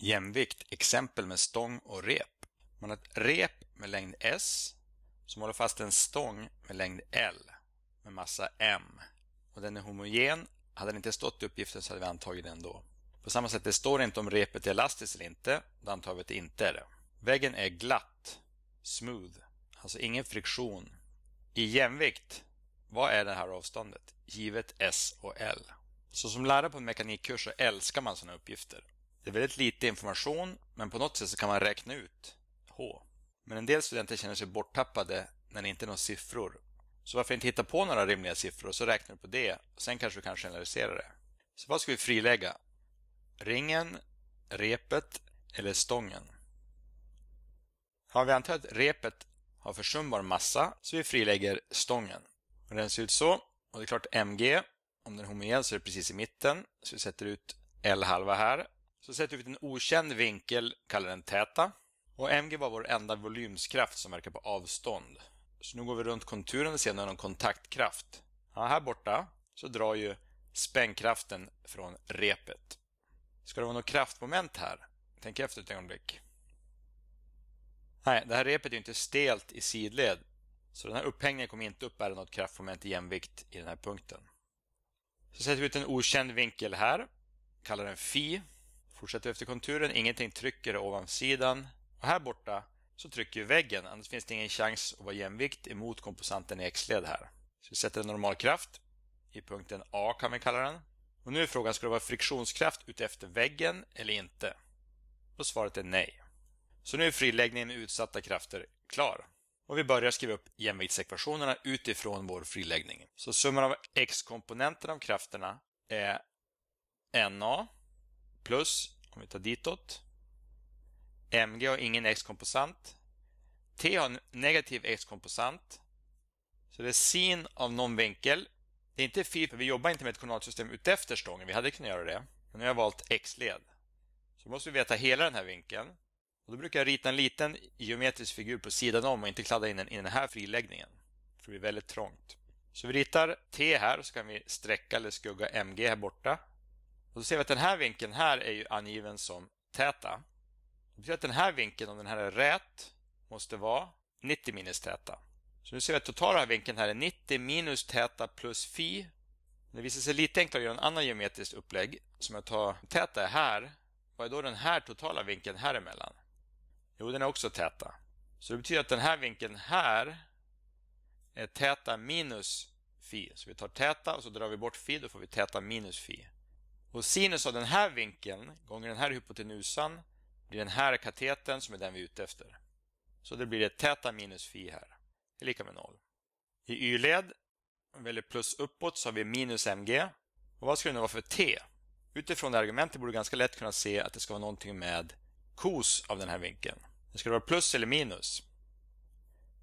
Jämvikt, exempel med stång och rep. Man har ett rep med längd S som håller fast en stång med längd L med massa M. Och den är homogen. Hade den inte stått i uppgiften så hade vi antagit den då. På samma sätt, det står inte om repet är elastiskt eller inte. Då antar vi att det inte är det. Väggen är glatt, smooth, alltså ingen friktion. I jämvikt, vad är det här avståndet? Givet S och L. Så som lärare på en mekanikkurs så älskar man sådana uppgifter. Det är väldigt lite information, men på något sätt så kan man räkna ut H. Men en del studenter känner sig borttappade när det inte är några siffror. Så varför inte hitta på några rimliga siffror och så räknar du på det och sen kanske du kan generalisera det. Så vad ska vi frilägga? Ringen, repet eller stången? Ja, vi antar att repet har försumbar massa så vi frilägger stången. den ser ut så. Och det är klart MG, om den är homogen så är det precis i mitten. Så vi sätter ut L halva här så sätter vi ut en okänd vinkel, kallar den täta. Och MG var vår enda volymskraft som verkar på avstånd. Så nu går vi runt konturen och ser om någon kontaktkraft. Ja, här borta så drar ju spännkraften från repet. Ska det vara något kraftmoment här? Tänk efter ett ögonblick. Nej, det här repet är ju inte stelt i sidled. Så den här upphängningen kommer inte uppbära något kraftmoment i jämvikt i den här punkten. Så sätter vi ut en okänd vinkel här. Kallar den Fi. Fortsätter vi efter konturen, ingenting trycker ovansidan. Och här borta så trycker väggen, annars finns det ingen chans att vara jämvikt emot komposanten i X-led här. Så vi sätter en normal kraft I punkten A kan vi kalla den. Och nu är frågan, ska det vara friktionskraft utefter väggen eller inte? Och svaret är nej. Så nu är friläggningen med utsatta krafter klar. Och vi börjar skriva upp jämviktsekvationerna utifrån vår friläggning. Så summan av x-komponenterna av krafterna är NA plus, om vi tar ditåt. MG har ingen x-komposant. T har en negativ x-komposant. Så det är sin av någon vinkel. Det är inte fi för vi jobbar inte med ett koordinatsystem utefter stången. Vi hade kunnat göra det. Men nu har jag valt x-led. Så måste vi veta hela den här vinkeln. Och då brukar jag rita en liten geometrisk figur på sidan om och inte kladda in den i den här friläggningen. För det blir väldigt trångt. Så vi ritar T här och så kan vi sträcka eller skugga MG här borta. Och då ser vi att den här vinkeln här är ju angiven som täta. Det betyder att den här vinkeln, om den här är rät, måste vara 90 minus täta. Så nu ser vi att totala vinkeln här är 90 minus täta plus fi. Det visar sig lite enklare att göra en annan geometriskt upplägg. Som jag tar täta här. Vad är då den här totala vinkeln här emellan? Jo, den är också täta. Så det betyder att den här vinkeln här är täta minus fi. Så vi tar täta och så drar vi bort fi, då får vi täta minus fi. Och sinus av den här vinkeln gånger den här hypotenusan blir den här katetern som är den vi är ute efter. Så det blir det täta minus fi här. Det är lika med noll. I y-led, om vi väljer plus uppåt, så har vi minus mg. Och vad skulle det vara för t? Utifrån det argumentet borde du ganska lätt kunna se att det ska vara någonting med kos av den här vinkeln. Det ska vara plus eller minus.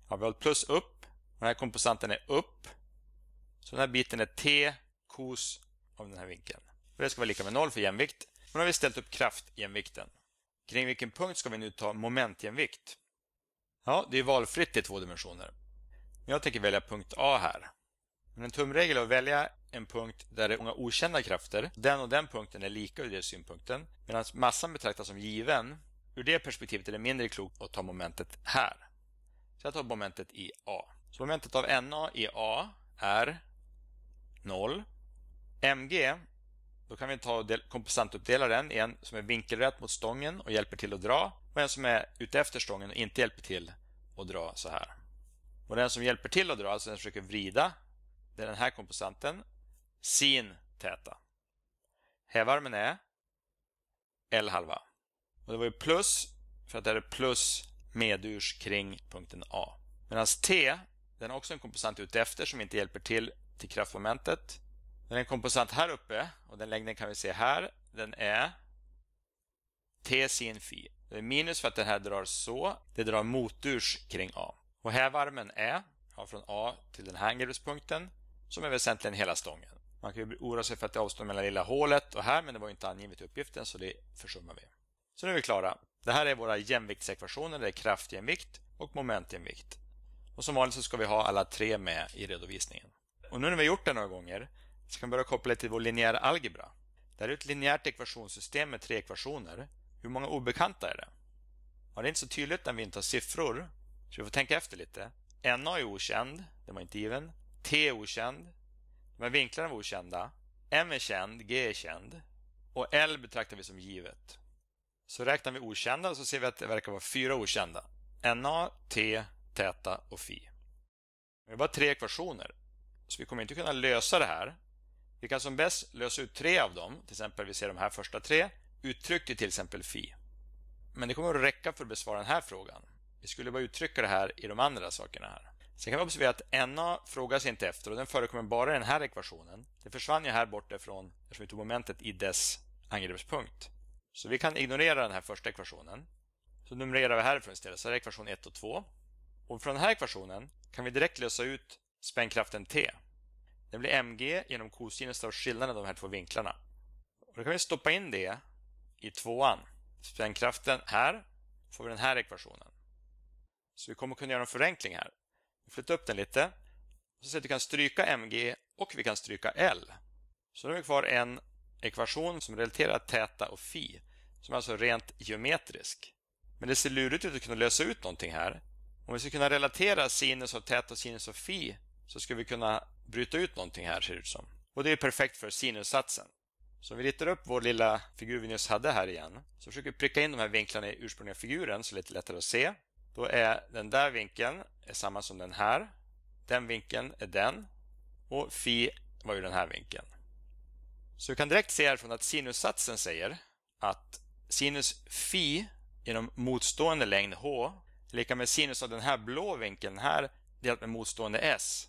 Ja, vi har plus upp. och Den här komposanten är upp. Så den här biten är t kos av den här vinkeln och det ska vara lika med noll för jämvikt. Men har vi ställt upp kraftjämvikten. Kring vilken punkt ska vi nu ta momentjämvikt? Ja, det är valfritt i två dimensioner. Jag tänker välja punkt A här. Men en tumregel är att välja en punkt där det är många okända krafter. Den och den punkten är lika ur den synpunkten. Medan massan betraktas som given. Ur det perspektivet är det mindre klokt att ta momentet här. Så jag tar momentet i A. Så momentet av NA i A är 0. MG då kan vi ta och kompensantuppdela den i en som är vinkelrätt mot stången och hjälper till att dra och en som är ute efter stången och inte hjälper till att dra så här. Och den som hjälper till att dra, alltså den som försöker vrida, det är den här kompensanten, sin täta. Hävarmen är L halva. Och det var ju plus, för att det är plus medurs kring punkten A. Medan T, den är också en kompensant utefter som inte hjälper till till kraftmomentet. Den är en komposant här uppe och den längden kan vi se här. Den är T sin fi. Det är minus för att den här drar så. Det drar moturs kring A. Och hävarmen är har från A till den här angreppspunkten. som är väsentligen hela stången. Man kan ju oroa sig för att det avstår mellan lilla hålet och här men det var ju inte angivet i uppgiften så det försummar vi. Så nu är vi klara. Det här är våra jämviktsekvationer. Det är kraftjämvikt och momentjämvikt. Och som vanligt så ska vi ha alla tre med i redovisningen. Och nu när vi har gjort det några gånger vi kan börja koppla det till vår linjära algebra. Det här är ett linjärt ekvationssystem med tre ekvationer. Hur många obekanta är det? Ja, det är inte så tydligt när vi inte har siffror, så vi får tänka efter lite. NA är okänd, den var inte given. T är okänd. De här vinklarna var okända. M är känd, G är känd. Och L betraktar vi som givet. Så räknar vi okända så ser vi att det verkar vara fyra okända. NA, T, θ och Fi. Det är bara tre ekvationer. Så vi kommer inte kunna lösa det här vi kan som bäst lösa ut tre av dem, till exempel vi ser de här första tre, uttryckt i till exempel fi. Men det kommer att räcka för att besvara den här frågan. Vi skulle bara uttrycka det här i de andra sakerna här. Sen kan vi observera att NA frågas inte efter och den förekommer bara i den här ekvationen. Det försvann ju här bortifrån eftersom vi tog momentet i dess angreppspunkt. Så vi kan ignorera den här första ekvationen. Så numrerar vi härifrån istället, så här är ekvation 1 och 2. Och från den här ekvationen kan vi direkt lösa ut spännkraften T. Det blir MG genom kosinus av skillnaden av de här två vinklarna. Och då kan vi stoppa in det i tvåan. Spännkraften här får vi den här ekvationen. Så vi kommer kunna göra en förenkling här. Vi flyttar upp den lite. Så ser att vi kan stryka MG och vi kan stryka L. Så då har vi kvar en ekvation som relaterar täta och fi, som är alltså rent geometrisk. Men det ser lurigt ut att kunna lösa ut någonting här. Om vi ska kunna relatera sinus av täta och sinus av fi så ska vi kunna bryta ut någonting här ser det ut som. Och det är perfekt för sinussatsen. Så om vi ritar upp vår lilla figur vi nyss hade här igen. Så försöker vi pricka in de här vinklarna i ursprungliga figuren så det är lite lättare att se. Då är den där vinkeln är samma som den här. Den vinkeln är den. Och fi var ju den här vinkeln. Så vi kan direkt se härifrån att sinussatsen säger att sinus fi genom motstående längd h är lika med sinus av den här blå vinkeln här delat med motstående s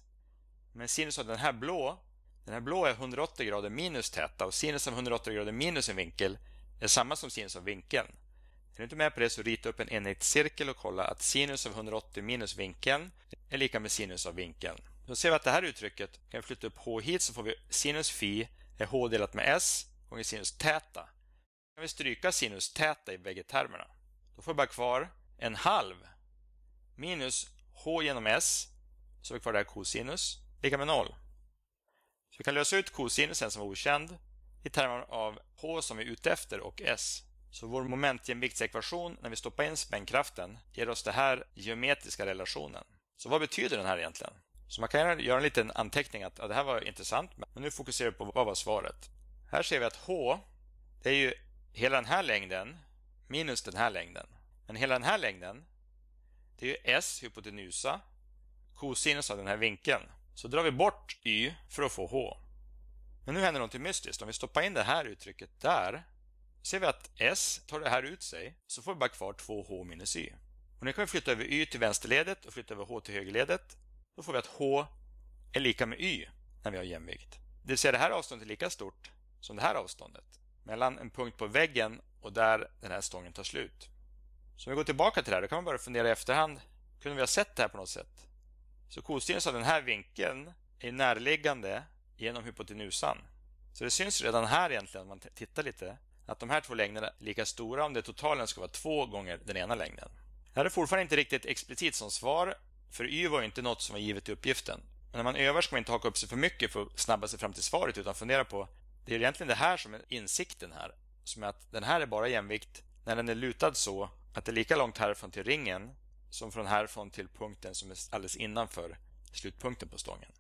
men sinus av den här blå, den här blå är 180 grader minus täta och sinus av 180 grader minus en vinkel är samma som sinus av vinkeln. Är du inte med på det så rita upp en enhetscirkel och kolla att sinus av 180 minus vinkeln är lika med sinus av vinkeln. Då ser vi att det här uttrycket, kan vi flytta upp h hit så får vi sinus fi är h delat med s gånger sinus täta. Då kan vi stryka sinus täta i bägge termerna. Då får vi bara kvar en halv minus h genom s, så har vi kvar det här cosinus lika med noll. Så vi kan lösa ut kosinusen som var okänd i termer av H som vi är ute efter och S. Så vår momentjämviktsekvation när vi stoppar in spännkraften ger oss den här geometriska relationen. Så vad betyder den här egentligen? Så man kan göra en liten anteckning att ja, det här var intressant, men nu fokuserar vi på vad var svaret. Här ser vi att H, det är ju hela den här längden minus den här längden. Men hela den här längden, det är ju S hypotenusa, kosinus av den här vinkeln. Så drar vi bort y för att få h. Men nu händer något mystiskt. Om vi stoppar in det här uttrycket där ser vi att s tar det här ut sig så får vi bara kvar 2h minus y. Och nu kan vi flytta över y till vänsterledet och flytta över h till högerledet. Då får vi att h är lika med y när vi har jämvikt. Det vill säga det här avståndet är lika stort som det här avståndet. Mellan en punkt på väggen och där den här stången tar slut. Så om vi går tillbaka till det här, då kan man börja fundera i efterhand. Kunde vi ha sett det här på något sätt? Så kosinus av den här vinkeln är närliggande genom hypotenusan. Så det syns redan här egentligen, om man tittar lite, att de här två längderna är lika stora om det totalen ska vara två gånger den ena längden. Det här är fortfarande inte riktigt explicit som svar, för y var ju inte något som var givet i uppgiften. Men när man övar ska man inte haka upp sig för mycket för att snabba sig fram till svaret, utan fundera på det är egentligen det här som är insikten här, som är att den här är bara jämvikt när den är lutad så att det är lika långt härifrån till ringen som från härifrån till punkten som är alldeles innanför slutpunkten på stången.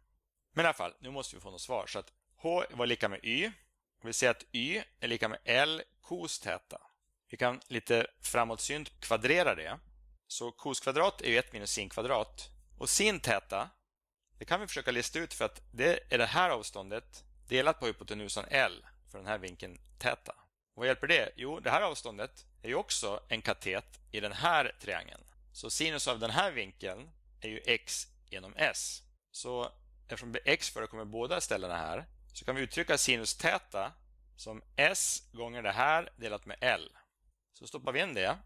Men i alla fall, nu måste vi få något svar. Så att H var lika med Y. Vi ser att Y är lika med L cos täta. Vi kan lite framåtsynt kvadrera det. Så cos kvadrat är ju 1 minus sin kvadrat. Och sin täta, det kan vi försöka lista ut för att det är det här avståndet delat på hypotenusan L för den här vinkeln täta. Och vad hjälper det? Jo, det här avståndet är ju också en katet i den här triangeln. Så sinus av den här vinkeln är ju x genom s. Så eftersom x förekommer båda ställena här så kan vi uttrycka sinus täta som s gånger det här delat med l. Så stoppar vi in det.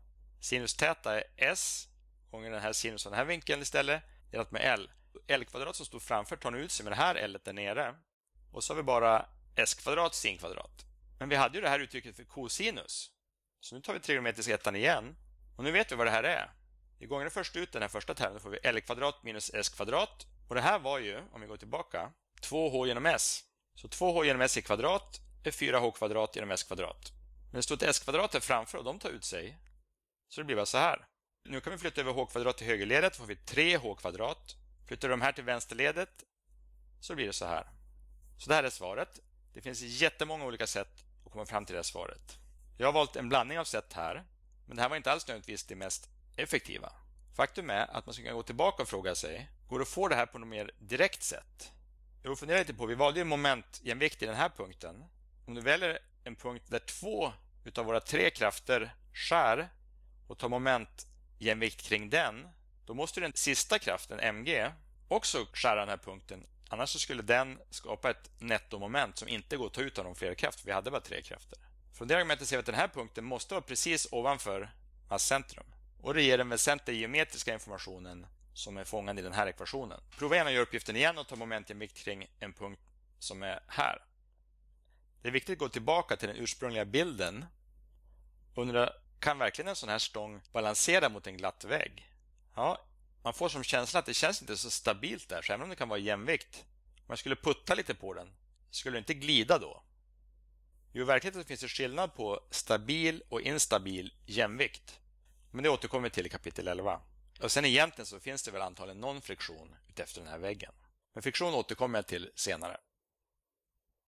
Sinus täta är s gånger den här sinus av den här vinkeln istället delat med l. L-kvadrat som stod framför tar nu ut sig med det här l där nere. Och så har vi bara s-kvadrat sin kvadrat. Men vi hade ju det här uttrycket för kosinus. Så nu tar vi trigonometrisk ettan igen. Och nu vet vi vad det här är. Vi gånger först ut den här första termen, då får vi L kvadrat minus S kvadrat. Och det här var ju, om vi går tillbaka, 2H genom S. Så 2H genom S i kvadrat är 4H kvadrat genom S kvadrat. Men det står ett S kvadrat här framför och de tar ut sig. Så det blir bara så här. Nu kan vi flytta över H kvadrat till högerledet, då får vi 3H kvadrat. Flyttar vi de här till vänsterledet så blir det så här. Så det här är svaret. Det finns jättemånga olika sätt att komma fram till det här svaret. Jag har valt en blandning av sätt här, men det här var inte alls nödvändigtvis det mest effektiva. Faktum är att man ska kunna gå tillbaka och fråga sig, går det att få det här på något mer direkt sätt? Jo, fundera lite på, vi valde ju momentjämvikt i den här punkten. Om du väljer en punkt där två utav våra tre krafter skär och tar momentjämvikt kring den, då måste den sista kraften, mg, också skära den här punkten. Annars skulle den skapa ett nettomoment som inte går att ta ut av någon fler kraft, vi hade bara tre krafter. Från det argumentet ser vi att den här punkten måste vara precis ovanför masscentrum. Och det ger den väsentliga geometriska informationen som är fångad i den här ekvationen. Prova gärna att göra uppgiften igen och ta momentgeometri kring en punkt som är här. Det är viktigt att gå tillbaka till den ursprungliga bilden undra, kan verkligen en sån här stång balansera mot en glatt vägg? Ja, man får som känsla att det känns inte så stabilt där, så även om det kan vara jämvikt, Om man skulle putta lite på den, skulle det inte glida då? Jo, i verkligheten finns det skillnad på stabil och instabil jämvikt. Men det återkommer vi till i kapitel 11. Och sen egentligen så finns det väl antagligen någon friktion utefter den här väggen. Men friktion återkommer jag till senare.